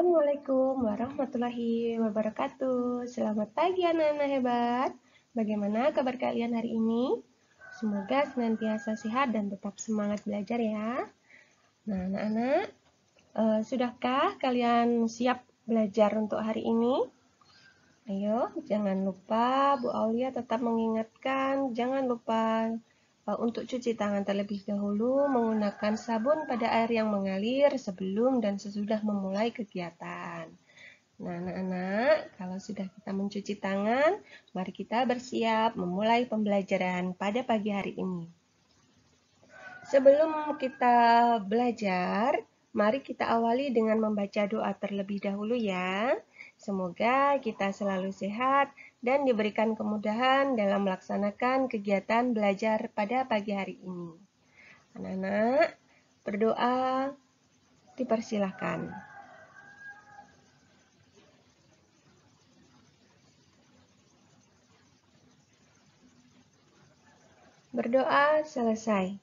Assalamualaikum warahmatullahi wabarakatuh. Selamat pagi anak-anak hebat. Bagaimana kabar kalian hari ini? Semoga senantiasa sehat dan tetap semangat belajar ya. Nah, anak-anak, uh, sudahkah kalian siap belajar untuk hari ini? Ayo, jangan lupa Bu Aulia tetap mengingatkan, jangan lupa Eh, untuk cuci tangan terlebih dahulu menggunakan sabun pada air yang mengalir sebelum dan sesudah memulai kegiatan. Nah, anak-anak, kalau sudah kita mencuci tangan, mari kita bersiap memulai pembelajaran pada pagi hari ini. Sebelum kita belajar, mari kita awali dengan membaca doa terlebih dahulu ya. Semoga kita selalu sehat dan diberikan kemudahan dalam melaksanakan kegiatan belajar pada pagi hari ini. Anak-anak, berdoa dipersilahkan. Berdoa selesai.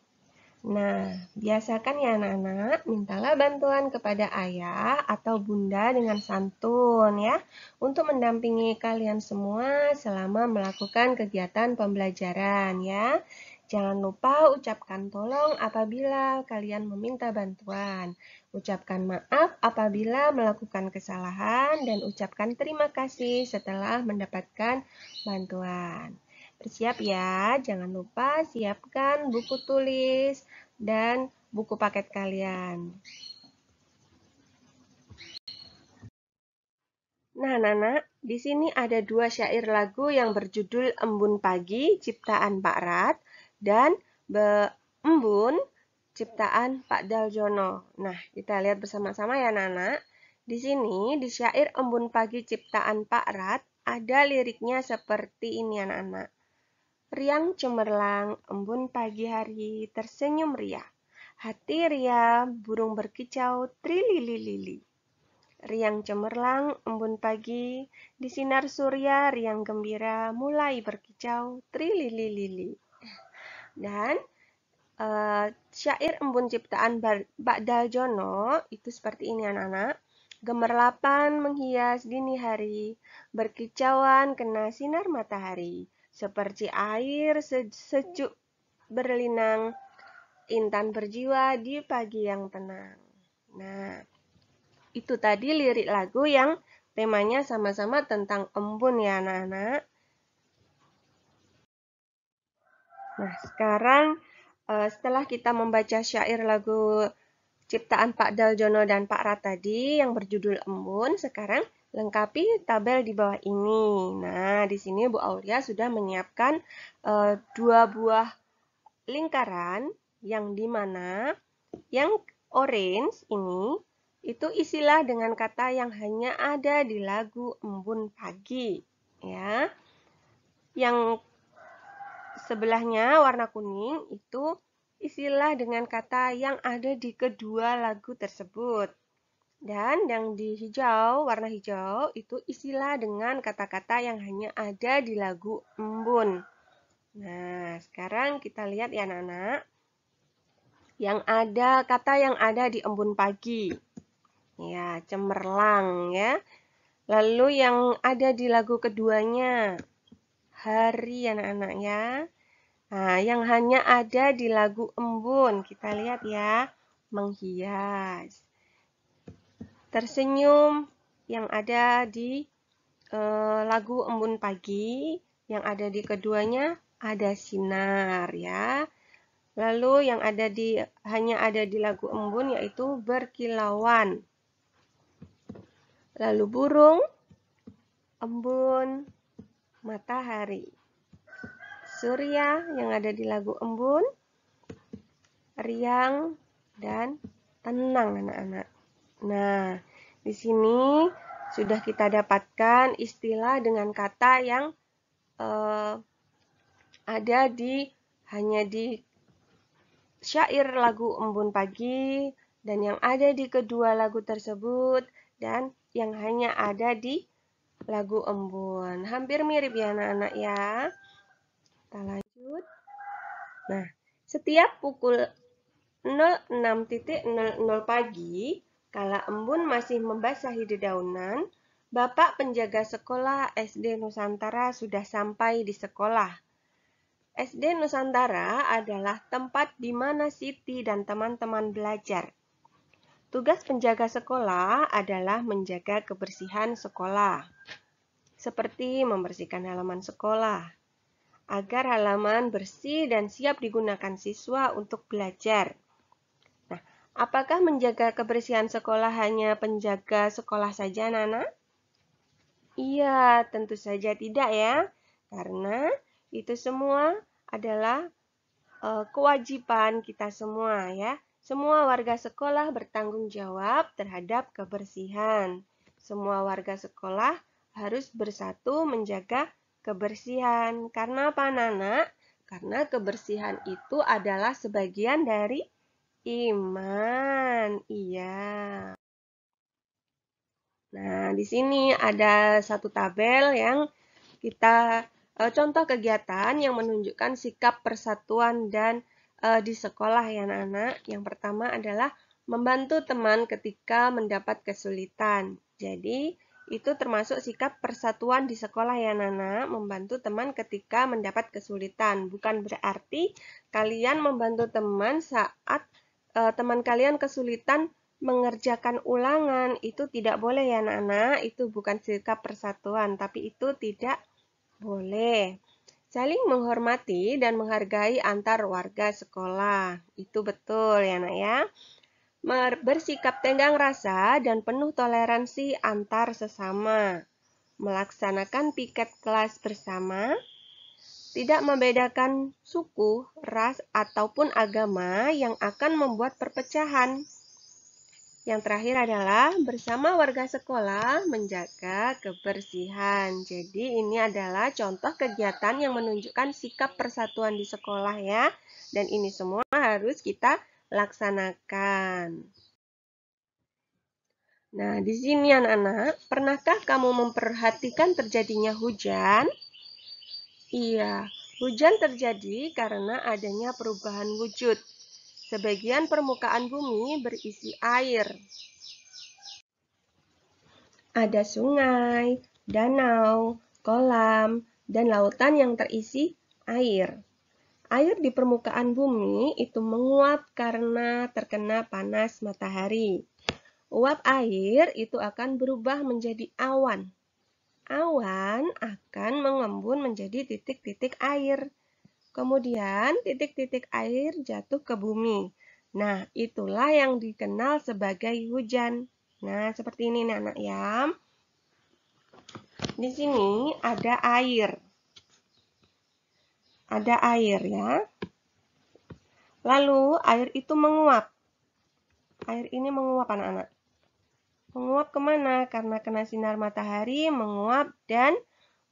Nah, biasakan ya anak-anak, mintalah bantuan kepada ayah atau bunda dengan santun ya, untuk mendampingi kalian semua selama melakukan kegiatan pembelajaran ya. Jangan lupa ucapkan tolong apabila kalian meminta bantuan. Ucapkan maaf apabila melakukan kesalahan dan ucapkan terima kasih setelah mendapatkan bantuan. Bersiap ya, jangan lupa siapkan buku tulis dan buku paket kalian. Nah, Nana, di sini ada dua syair lagu yang berjudul Embun Pagi, ciptaan Pak Rat, dan Be Embun, ciptaan Pak Daljono. Nah, kita lihat bersama-sama ya, Nana. Di sini, di syair Embun Pagi, ciptaan Pak Rat, ada liriknya seperti ini, ya, anak-anak. Riang cemerlang, embun pagi hari tersenyum ria. Hati ria, burung berkicau trilili-lili. Riang cemerlang, embun pagi, di sinar surya riang gembira mulai berkicau trilili-lili. Dan uh, syair embun ciptaan Mbak Daljono itu seperti ini anak-anak. Gemerlapan menghias dini hari, berkicauan kena sinar matahari seperti air sejuk berlinang, intan berjiwa di pagi yang tenang. Nah, itu tadi lirik lagu yang temanya sama-sama tentang embun ya anak-anak. Nah, sekarang eh, setelah kita membaca syair lagu ciptaan Pak Daljono dan Pak Rat tadi yang berjudul Embun, sekarang Lengkapi tabel di bawah ini. Nah, di sini Bu Aulia sudah menyiapkan e, dua buah lingkaran yang dimana yang orange ini itu isilah dengan kata yang hanya ada di lagu embun pagi ya yang sebelahnya warna kuning itu isilah dengan kata yang ada di kedua lagu tersebut dan yang di hijau, warna hijau, itu istilah dengan kata-kata yang hanya ada di lagu embun. Nah, sekarang kita lihat ya anak-anak. Yang ada, kata yang ada di embun pagi. Ya, cemerlang ya. Lalu yang ada di lagu keduanya. Hari ya, anak-anak ya. Nah, yang hanya ada di lagu embun. Kita lihat ya. Menghias tersenyum yang ada di e, lagu embun pagi yang ada di keduanya ada sinar ya lalu yang ada di hanya ada di lagu embun yaitu berkilauan lalu burung embun matahari surya yang ada di lagu embun riang dan tenang anak-anak Nah, di sini sudah kita dapatkan istilah dengan kata yang eh, ada di hanya di syair lagu Embun Pagi dan yang ada di kedua lagu tersebut dan yang hanya ada di lagu Embun. Hampir mirip ya anak-anak ya. Kita lanjut. Nah, setiap pukul 06.00 pagi Kala embun masih membasahi dedaunan, Bapak penjaga sekolah SD Nusantara sudah sampai di sekolah. SD Nusantara adalah tempat di mana Siti dan teman-teman belajar. Tugas penjaga sekolah adalah menjaga kebersihan sekolah, seperti membersihkan halaman sekolah, agar halaman bersih dan siap digunakan siswa untuk belajar. Apakah menjaga kebersihan sekolah hanya penjaga sekolah saja, Nana? Iya, tentu saja tidak ya. Karena itu semua adalah e, kewajiban kita semua ya. Semua warga sekolah bertanggung jawab terhadap kebersihan. Semua warga sekolah harus bersatu menjaga kebersihan. Karena apa, Nana? Karena kebersihan itu adalah sebagian dari Iman, iya. Nah, di sini ada satu tabel yang kita e, contoh kegiatan yang menunjukkan sikap persatuan dan e, di sekolah ya anak-anak. Yang pertama adalah membantu teman ketika mendapat kesulitan. Jadi, itu termasuk sikap persatuan di sekolah ya anak-anak, membantu teman ketika mendapat kesulitan. Bukan berarti kalian membantu teman saat Eh, teman kalian kesulitan mengerjakan ulangan itu tidak boleh ya anak-anak itu bukan sikap persatuan tapi itu tidak boleh saling menghormati dan menghargai antar warga sekolah itu betul ya nak ya bersikap tenggang rasa dan penuh toleransi antar sesama melaksanakan piket kelas bersama tidak membedakan suku, ras, ataupun agama yang akan membuat perpecahan. Yang terakhir adalah bersama warga sekolah menjaga kebersihan. Jadi ini adalah contoh kegiatan yang menunjukkan sikap persatuan di sekolah ya. Dan ini semua harus kita laksanakan. Nah, di sini anak-anak, pernahkah kamu memperhatikan terjadinya hujan? Iya, hujan terjadi karena adanya perubahan wujud. Sebagian permukaan bumi berisi air. Ada sungai, danau, kolam, dan lautan yang terisi air. Air di permukaan bumi itu menguap karena terkena panas matahari. Uap air itu akan berubah menjadi awan awan akan mengembun menjadi titik-titik air. Kemudian titik-titik air jatuh ke bumi. Nah, itulah yang dikenal sebagai hujan. Nah, seperti ini nih anak ya. Di sini ada air. Ada air ya. Lalu air itu menguap. Air ini menguap anak-anak. Menguap kemana? Karena kena sinar matahari, menguap dan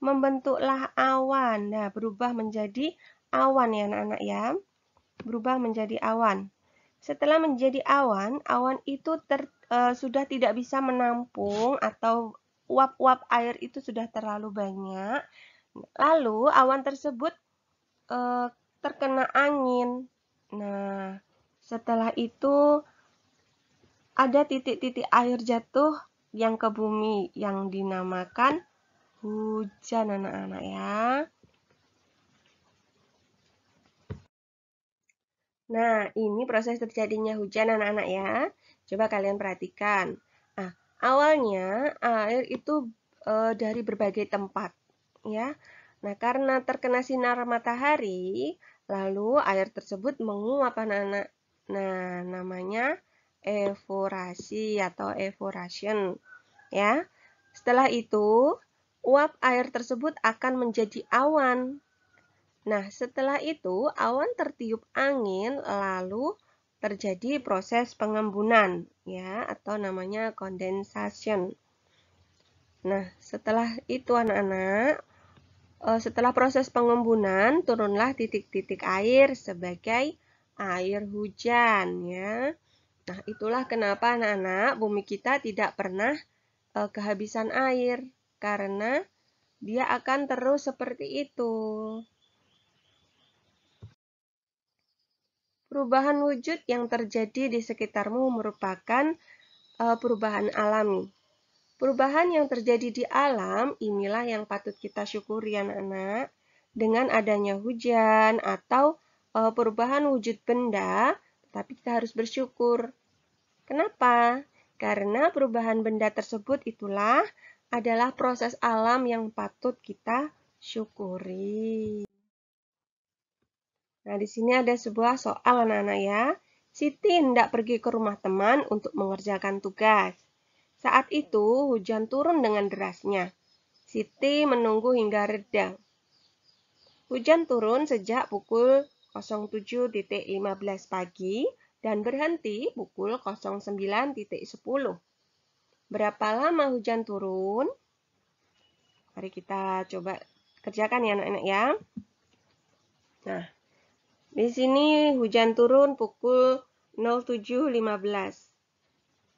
membentuklah awan. Nah, berubah menjadi awan ya anak-anak ya. Berubah menjadi awan. Setelah menjadi awan, awan itu ter, e, sudah tidak bisa menampung atau uap-uap air itu sudah terlalu banyak. Lalu awan tersebut e, terkena angin. Nah, setelah itu ada titik-titik air jatuh yang ke bumi yang dinamakan hujan anak-anak ya. Nah, ini proses terjadinya hujan anak-anak ya. Coba kalian perhatikan. Nah, awalnya air itu e, dari berbagai tempat ya. Nah, karena terkena sinar matahari, lalu air tersebut menguap anak-anak. Nah, namanya evaporasi atau evaporation ya. Setelah itu, uap air tersebut akan menjadi awan. Nah, setelah itu awan tertiup angin lalu terjadi proses pengembunan ya atau namanya condensation. Nah, setelah itu anak-anak, eh, setelah proses pengembunan turunlah titik-titik air sebagai air hujan ya. Nah, itulah kenapa anak-anak bumi kita tidak pernah e, kehabisan air karena dia akan terus seperti itu. Perubahan wujud yang terjadi di sekitarmu merupakan e, perubahan alami. Perubahan yang terjadi di alam inilah yang patut kita syukuri anak-anak ya, dengan adanya hujan atau e, perubahan wujud benda tapi kita harus bersyukur. Kenapa? Karena perubahan benda tersebut itulah adalah proses alam yang patut kita syukuri. Nah, di sini ada sebuah soal anak-anak ya. Siti hendak pergi ke rumah teman untuk mengerjakan tugas. Saat itu hujan turun dengan derasnya. Siti menunggu hingga reda. Hujan turun sejak pukul 07.15 pagi dan berhenti pukul 09.10. Berapa lama hujan turun? Mari kita coba kerjakan ya anak-anak ya. Nah, di sini hujan turun pukul 07.15.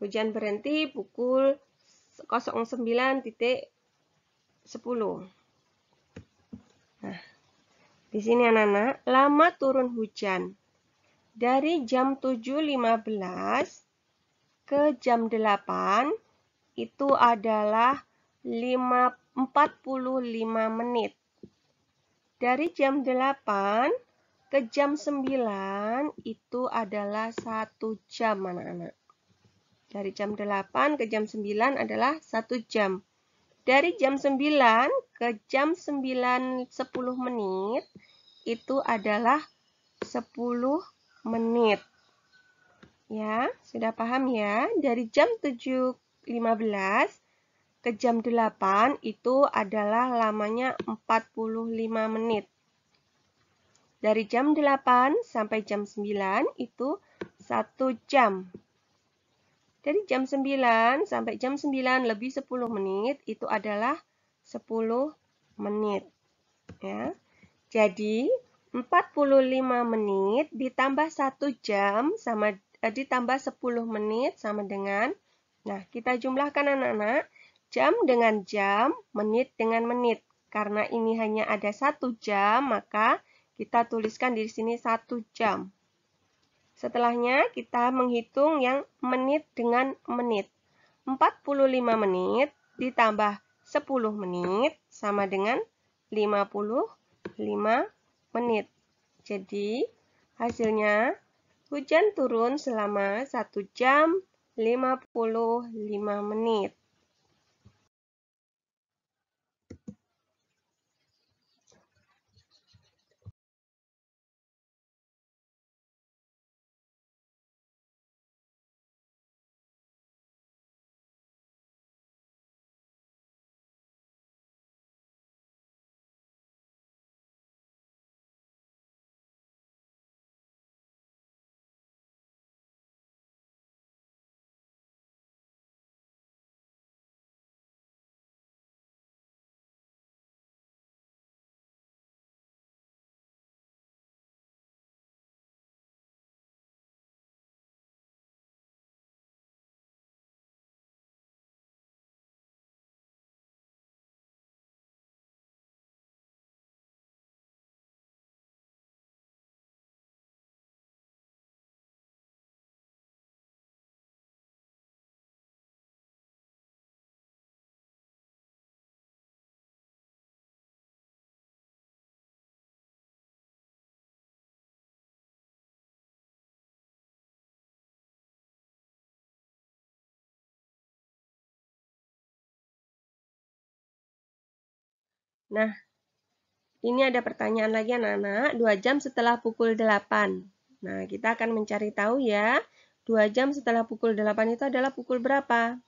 Hujan berhenti pukul 09.10. Di sini anak-anak, lama turun hujan. Dari jam 7.15 ke jam 8 itu adalah 5, 45 menit. Dari jam 8 ke jam 9 itu adalah 1 jam anak-anak. Dari jam 8 ke jam 9 adalah 1 jam dari jam 9 ke jam 9 10 menit itu adalah 10 menit. Ya, sudah paham ya? Dari jam 7.15 ke jam 8 itu adalah lamanya 45 menit. Dari jam 8 sampai jam 9 itu 1 jam. Jadi jam 9 sampai jam 9 lebih 10 menit itu adalah 10 menit. Ya. Jadi 45 menit ditambah 1 jam sama eh, ditambah 10 menit sama dengan Nah, kita jumlahkan anak-anak jam dengan jam, menit dengan menit. Karena ini hanya ada 1 jam, maka kita tuliskan di sini 1 jam. Setelahnya kita menghitung yang menit dengan menit. 45 menit ditambah 10 menit sama dengan 55 menit. Jadi hasilnya hujan turun selama 1 jam 55 menit. Nah, ini ada pertanyaan lagi anak-anak, 2 jam setelah pukul 8. Nah, kita akan mencari tahu ya, 2 jam setelah pukul 8 itu adalah pukul berapa?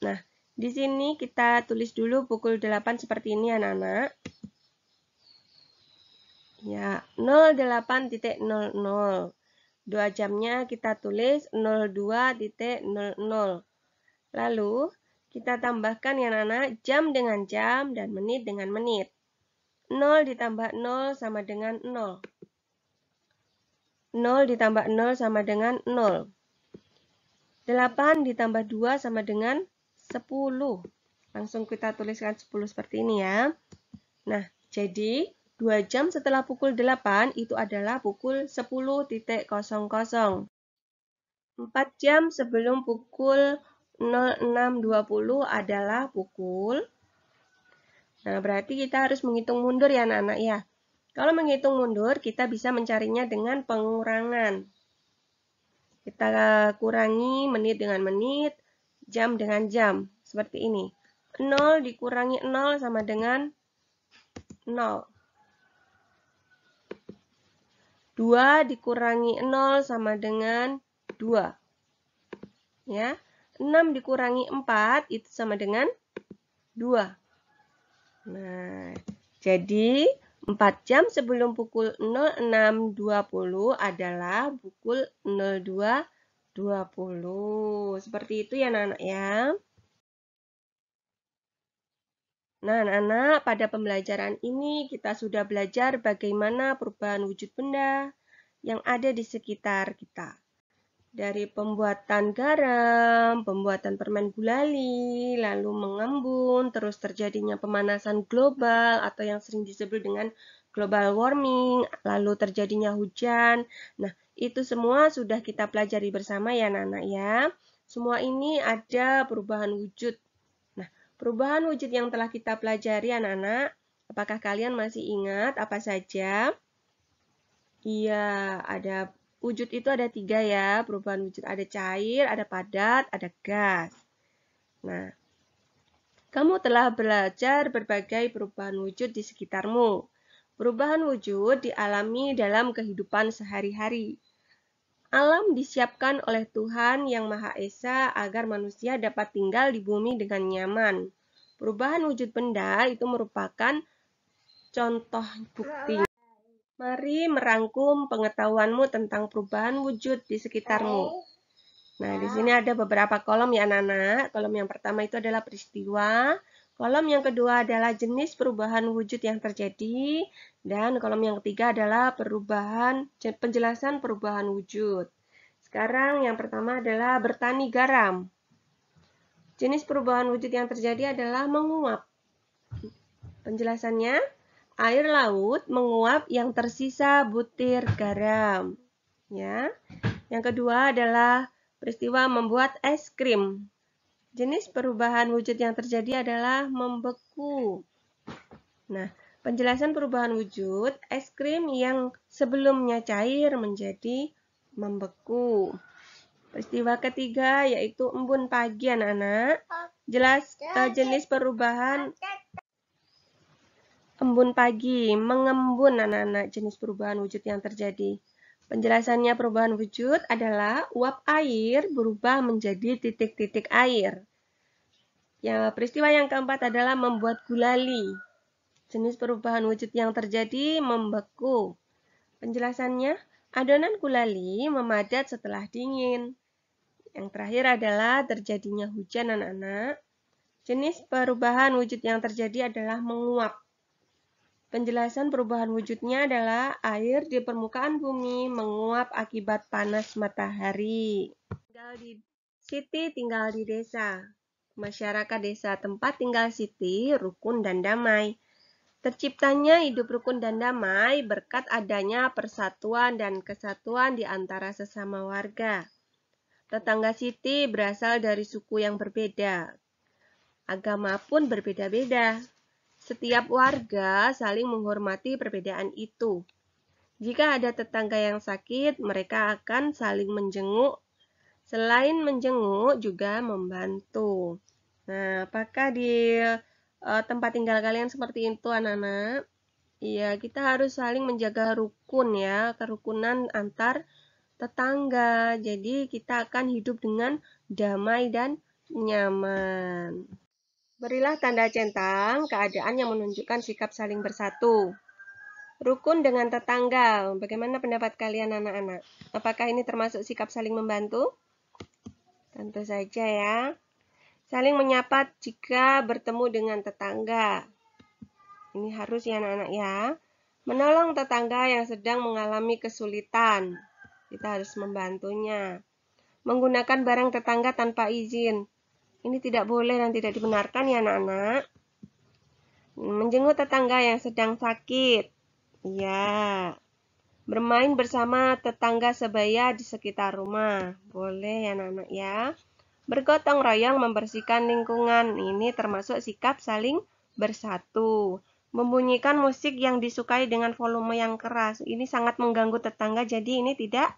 Nah, di sini kita tulis dulu pukul 8 seperti ini anak-anak. Ya, 08.00. 2 ya, jamnya kita tulis 02.00. Lalu, kita tambahkan ya Nana, jam dengan jam dan menit dengan menit. 0 ditambah 0 sama dengan 0. 0 ditambah 0 sama dengan 0. 8 ditambah 2 sama dengan 10. Langsung kita tuliskan 10 seperti ini ya. Nah, jadi 2 jam setelah pukul 8 itu adalah pukul 10.00. 4 jam sebelum pukul 06.20 adalah pukul. Nah, berarti kita harus menghitung mundur ya anak-anak ya. Kalau menghitung mundur, kita bisa mencarinya dengan pengurangan. Kita kurangi menit dengan menit, jam dengan jam, seperti ini. 0 dikurangi 0 sama dengan 0. 2 dikurangi 0 sama dengan 2. Ya. 6 dikurangi 4 itu sama dengan 2. Nah, jadi 4 jam sebelum pukul 06.20 adalah pukul 02.20. Seperti itu ya anak-anak ya. Nah, anak-anak, pada pembelajaran ini kita sudah belajar bagaimana perubahan wujud benda yang ada di sekitar kita dari pembuatan garam, pembuatan permen gulali, lalu mengembun, terus terjadinya pemanasan global atau yang sering disebut dengan global warming, lalu terjadinya hujan. Nah, itu semua sudah kita pelajari bersama ya Nana. ya. Semua ini ada perubahan wujud. Nah, perubahan wujud yang telah kita pelajari ya, anak-anak, apakah kalian masih ingat apa saja? Iya, ada wujud itu ada tiga ya, perubahan wujud ada cair, ada padat, ada gas. Nah, kamu telah belajar berbagai perubahan wujud di sekitarmu. Perubahan wujud dialami dalam kehidupan sehari-hari. Alam disiapkan oleh Tuhan Yang Maha Esa agar manusia dapat tinggal di bumi dengan nyaman. Perubahan wujud benda itu merupakan contoh bukti. Mari merangkum pengetahuanmu tentang perubahan wujud di sekitarmu. Nah, di sini ada beberapa kolom ya Nana. Kolom yang pertama itu adalah peristiwa. Kolom yang kedua adalah jenis perubahan wujud yang terjadi. Dan kolom yang ketiga adalah perubahan penjelasan perubahan wujud. Sekarang yang pertama adalah bertani garam. Jenis perubahan wujud yang terjadi adalah menguap. Penjelasannya, air laut menguap yang tersisa butir garam. Ya. Yang kedua adalah peristiwa membuat es krim. Jenis perubahan wujud yang terjadi adalah membeku. Nah, penjelasan perubahan wujud es krim yang sebelumnya cair menjadi membeku. Peristiwa ketiga yaitu embun pagi anak-anak. Jelas eh, jenis perubahan Embun pagi, mengembun anak-anak jenis perubahan wujud yang terjadi. Penjelasannya perubahan wujud adalah uap air berubah menjadi titik-titik air. Ya, peristiwa yang keempat adalah membuat gulali. Jenis perubahan wujud yang terjadi membeku. Penjelasannya, adonan gulali memadat setelah dingin. Yang terakhir adalah terjadinya hujan anak-anak. Jenis perubahan wujud yang terjadi adalah menguap. Penjelasan perubahan wujudnya adalah air di permukaan bumi menguap akibat panas matahari. Tinggal di Siti tinggal di desa. Masyarakat desa tempat tinggal Siti rukun dan damai. Terciptanya hidup rukun dan damai berkat adanya persatuan dan kesatuan di antara sesama warga. Tetangga Siti berasal dari suku yang berbeda. Agama pun berbeda-beda. Setiap warga saling menghormati perbedaan itu. Jika ada tetangga yang sakit, mereka akan saling menjenguk. Selain menjenguk, juga membantu. Nah, apakah di uh, tempat tinggal kalian seperti itu, anak-anak? Iya, -anak? kita harus saling menjaga rukun ya, kerukunan antar tetangga. Jadi, kita akan hidup dengan damai dan nyaman. Berilah tanda centang keadaan yang menunjukkan sikap saling bersatu. Rukun dengan tetangga, bagaimana pendapat kalian anak-anak? Apakah ini termasuk sikap saling membantu? Tentu saja ya. Saling menyapa jika bertemu dengan tetangga. Ini harus ya anak-anak ya. Menolong tetangga yang sedang mengalami kesulitan. Kita harus membantunya. Menggunakan barang tetangga tanpa izin. Ini tidak boleh dan tidak dibenarkan ya anak-anak. Menjenguk tetangga yang sedang sakit. Iya. Bermain bersama tetangga sebaya di sekitar rumah. Boleh ya anak-anak ya. Bergotong royong membersihkan lingkungan. Ini termasuk sikap saling bersatu. Membunyikan musik yang disukai dengan volume yang keras. Ini sangat mengganggu tetangga jadi ini tidak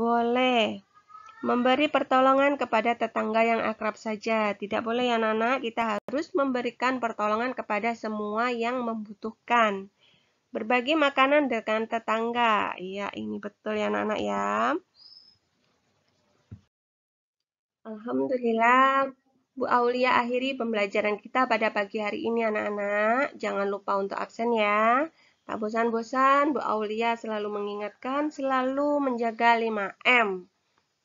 boleh. Memberi pertolongan kepada tetangga yang akrab saja. Tidak boleh ya anak-anak, kita harus memberikan pertolongan kepada semua yang membutuhkan. Berbagi makanan dengan tetangga. Iya, ini betul ya anak-anak ya. Alhamdulillah, Bu Aulia akhiri pembelajaran kita pada pagi hari ini anak-anak. Jangan lupa untuk absen ya. Tak bosan-bosan, Bu Aulia selalu mengingatkan, selalu menjaga 5M.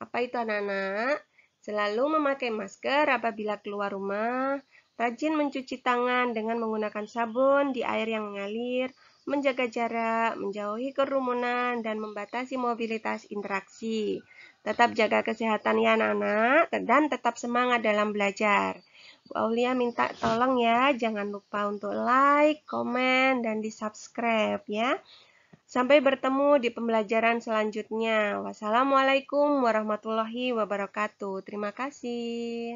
Apa itu anak-anak? Selalu memakai masker apabila keluar rumah, rajin mencuci tangan dengan menggunakan sabun di air yang mengalir, menjaga jarak, menjauhi kerumunan, dan membatasi mobilitas interaksi. Tetap jaga kesehatan ya anak-anak, dan tetap semangat dalam belajar. Bu Aulia minta tolong ya, jangan lupa untuk like, komen, dan di subscribe ya. Sampai bertemu di pembelajaran selanjutnya. Wassalamualaikum warahmatullahi wabarakatuh. Terima kasih.